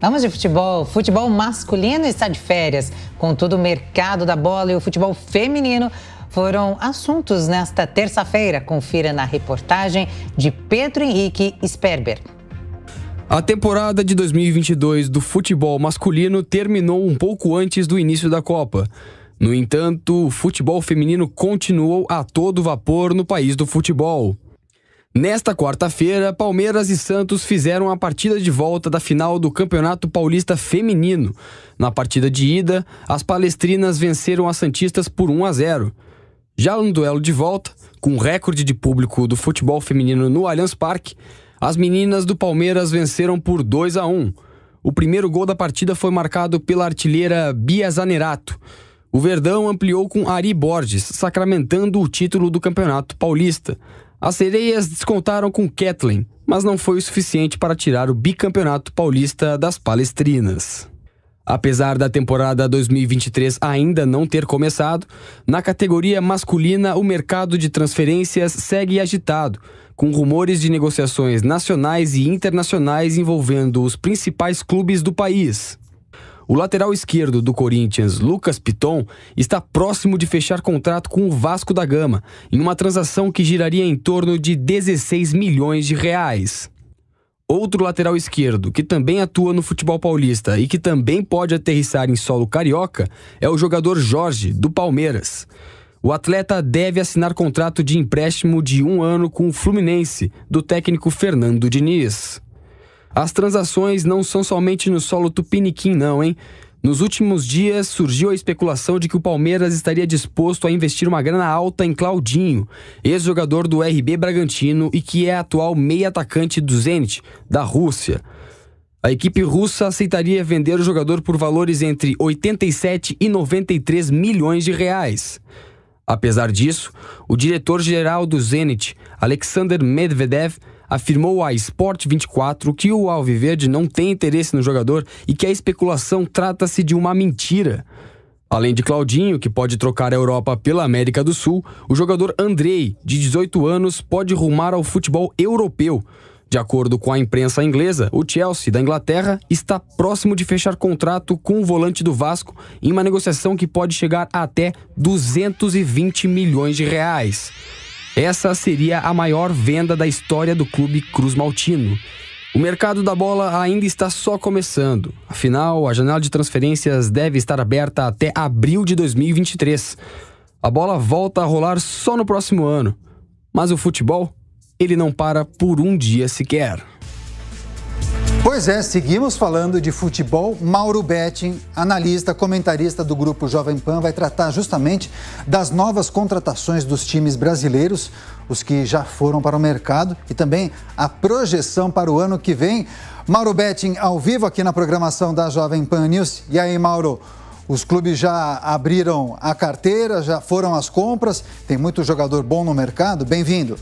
Vamos de futebol. O futebol masculino está de férias. Contudo, o mercado da bola e o futebol feminino foram assuntos nesta terça-feira. Confira na reportagem de Pedro Henrique Sperber. A temporada de 2022 do futebol masculino terminou um pouco antes do início da Copa. No entanto, o futebol feminino continuou a todo vapor no país do futebol. Nesta quarta-feira, Palmeiras e Santos fizeram a partida de volta da final do Campeonato Paulista Feminino. Na partida de ida, as palestrinas venceram as Santistas por 1 a 0. Já no duelo de volta, com recorde de público do futebol feminino no Allianz Parque, as meninas do Palmeiras venceram por 2 a 1. O primeiro gol da partida foi marcado pela artilheira Bia Zanerato. O Verdão ampliou com Ari Borges, sacramentando o título do Campeonato Paulista. As sereias descontaram com Kathleen, mas não foi o suficiente para tirar o bicampeonato paulista das palestrinas. Apesar da temporada 2023 ainda não ter começado, na categoria masculina o mercado de transferências segue agitado, com rumores de negociações nacionais e internacionais envolvendo os principais clubes do país. O lateral esquerdo do Corinthians, Lucas Piton, está próximo de fechar contrato com o Vasco da Gama, em uma transação que giraria em torno de 16 milhões de reais. Outro lateral esquerdo, que também atua no futebol paulista e que também pode aterrissar em solo carioca, é o jogador Jorge, do Palmeiras. O atleta deve assinar contrato de empréstimo de um ano com o Fluminense, do técnico Fernando Diniz. As transações não são somente no solo tupiniquim, não, hein? Nos últimos dias surgiu a especulação de que o Palmeiras estaria disposto a investir uma grana alta em Claudinho, ex-jogador do RB Bragantino e que é atual meia-atacante do Zenit, da Rússia. A equipe russa aceitaria vender o jogador por valores entre 87 e 93 milhões de reais. Apesar disso, o diretor-geral do Zenit, Alexander Medvedev, afirmou à Sport 24 que o Alviverde não tem interesse no jogador e que a especulação trata-se de uma mentira. Além de Claudinho, que pode trocar a Europa pela América do Sul, o jogador Andrei, de 18 anos, pode rumar ao futebol europeu. De acordo com a imprensa inglesa, o Chelsea da Inglaterra está próximo de fechar contrato com o volante do Vasco em uma negociação que pode chegar a até 220 milhões de reais. Essa seria a maior venda da história do clube Cruz Maltino. O mercado da bola ainda está só começando. Afinal, a janela de transferências deve estar aberta até abril de 2023. A bola volta a rolar só no próximo ano. Mas o futebol, ele não para por um dia sequer. Pois é, seguimos falando de futebol. Mauro Betting, analista, comentarista do grupo Jovem Pan, vai tratar justamente das novas contratações dos times brasileiros, os que já foram para o mercado e também a projeção para o ano que vem. Mauro Betting ao vivo aqui na programação da Jovem Pan News. E aí, Mauro? Os clubes já abriram a carteira, já foram as compras, tem muito jogador bom no mercado. Bem-vindo.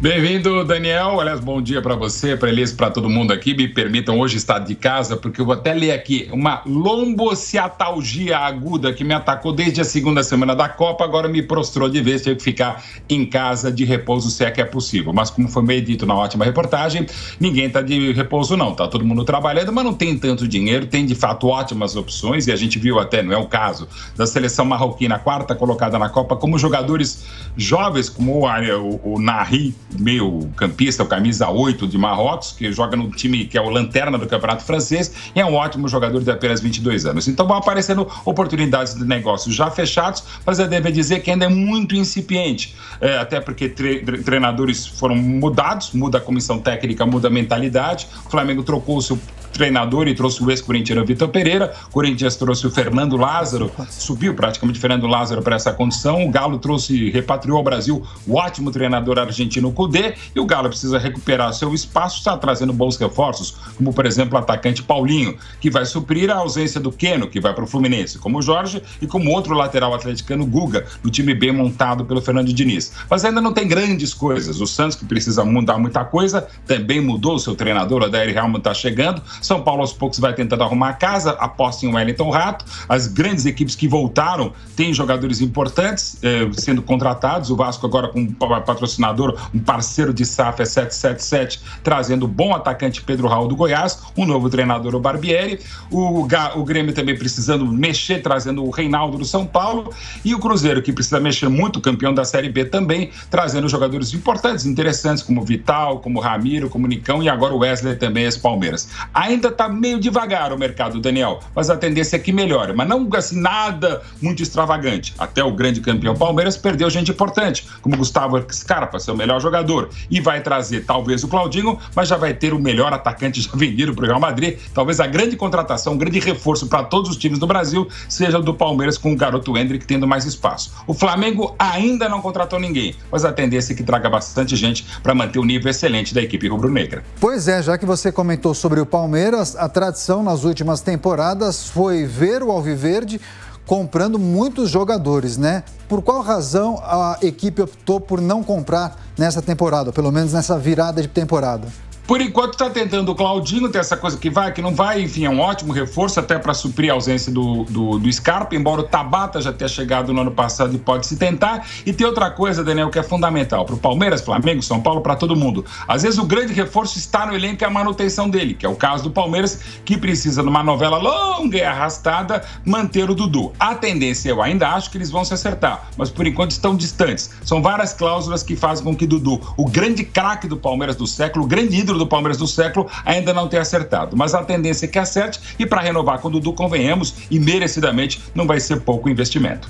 Bem-vindo, Daniel. Aliás, bom dia para você, para eles, para todo mundo aqui. Me permitam hoje estar de casa, porque eu vou até ler aqui uma lombociatalgia aguda que me atacou desde a segunda semana da Copa, agora me prostrou de vez, tive que ficar em casa de repouso se é que é possível. Mas como foi meio dito na ótima reportagem, ninguém está de repouso não, tá todo mundo trabalhando, mas não tem tanto dinheiro, tem de fato ótimas opções e a gente viu até, não é o caso, da seleção marroquina quarta colocada na Copa, como jogadores jovens como o, o, o Nahri meio campista, o camisa 8 de Marrocos, que joga no time que é o lanterna do campeonato francês, e é um ótimo jogador de apenas 22 anos. Então vão aparecendo oportunidades de negócios já fechados, mas eu devo dizer que ainda é muito incipiente, é, até porque tre treinadores foram mudados, muda a comissão técnica, muda a mentalidade, o Flamengo trocou o seu treinador e trouxe o ex-corintiano Vitor Pereira. O Corinthians trouxe o Fernando Lázaro, subiu praticamente o Fernando Lázaro para essa condição. O Galo trouxe, repatriou ao Brasil o ótimo treinador argentino Cudê e o Galo precisa recuperar seu espaço, está trazendo bons reforços, como por exemplo o atacante Paulinho, que vai suprir a ausência do Queno que vai para o Fluminense, como o Jorge, e como outro lateral atleticano Guga, no time bem montado pelo Fernando Diniz. Mas ainda não tem grandes coisas. O Santos, que precisa mudar muita coisa, também mudou o seu treinador, o Adair Helman está chegando. São Paulo aos poucos vai tentando arrumar a casa, aposta em Wellington Rato. As grandes equipes que voltaram têm jogadores importantes eh, sendo contratados. O Vasco agora com um patrocinador, um parceiro de SAF é 777, trazendo o bom atacante Pedro Raul do Goiás, o um novo treinador o Barbieri, o, o Grêmio também precisando mexer, trazendo o Reinaldo do São Paulo, e o Cruzeiro, que precisa mexer muito, campeão da Série B também, trazendo jogadores importantes, interessantes, como Vital, como Ramiro, como Nicão e agora o Wesley também, as Palmeiras. Ainda está meio devagar o mercado, Daniel, mas a tendência é que melhore, mas não assim nada muito extravagante. Até o grande campeão Palmeiras perdeu gente importante, como Gustavo Scarpa, seu melhor jogador jogador. E vai trazer talvez o Claudinho, mas já vai ter o melhor atacante já vendido para o Real Madrid. Talvez a grande contratação, um grande reforço para todos os times do Brasil seja do Palmeiras com o garoto Hendrick tendo mais espaço. O Flamengo ainda não contratou ninguém, mas a tendência é que traga bastante gente para manter o nível excelente da equipe rubro-negra. Pois é, já que você comentou sobre o Palmeiras, a tradição nas últimas temporadas foi ver o Alviverde comprando muitos jogadores, né? Por qual razão a equipe optou por não comprar nessa temporada, pelo menos nessa virada de temporada? Por enquanto está tentando o Claudino, tem essa coisa que vai, que não vai, enfim, é um ótimo reforço até para suprir a ausência do, do, do, Scarpa, embora o Tabata já tenha chegado no ano passado e pode se tentar. E tem outra coisa, Daniel, que é fundamental para o Palmeiras, Flamengo, São Paulo, para todo mundo. Às vezes o grande reforço está no elenco e a manutenção dele, que é o caso do Palmeiras, que precisa numa novela longa e arrastada manter o Dudu. A tendência, eu ainda acho que eles vão se acertar, mas por enquanto estão distantes. São várias cláusulas que fazem com que Dudu, o grande craque do Palmeiras do século, o grande ídolo do Palmeiras do século ainda não tem acertado. Mas a tendência é que acerte e para renovar com o Dudu, convenhamos, e merecidamente, não vai ser pouco investimento.